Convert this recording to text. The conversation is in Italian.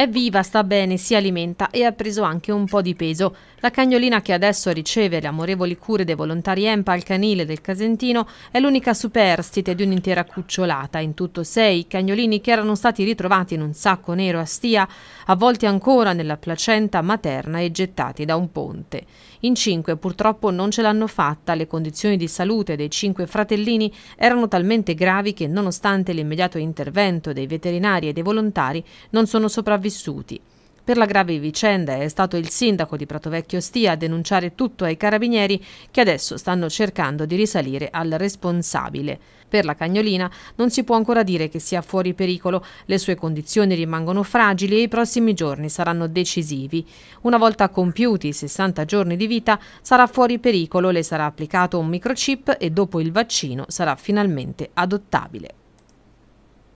È viva, sta bene, si alimenta e ha preso anche un po' di peso. La cagnolina che adesso riceve le amorevoli cure dei volontari EMPA al canile del Casentino è l'unica superstite di un'intera cucciolata. In tutto sei cagnolini che erano stati ritrovati in un sacco nero a Stia, avvolti ancora nella placenta materna e gettati da un ponte. In cinque purtroppo non ce l'hanno fatta, le condizioni di salute dei cinque fratellini erano talmente gravi che nonostante l'immediato intervento dei veterinari e dei volontari non sono sopravvissuti sopravvissuti. Per la grave vicenda è stato il sindaco di Pratovecchio Stia a denunciare tutto ai carabinieri che adesso stanno cercando di risalire al responsabile. Per la cagnolina non si può ancora dire che sia fuori pericolo, le sue condizioni rimangono fragili e i prossimi giorni saranno decisivi. Una volta compiuti i 60 giorni di vita sarà fuori pericolo, le sarà applicato un microchip e dopo il vaccino sarà finalmente adottabile.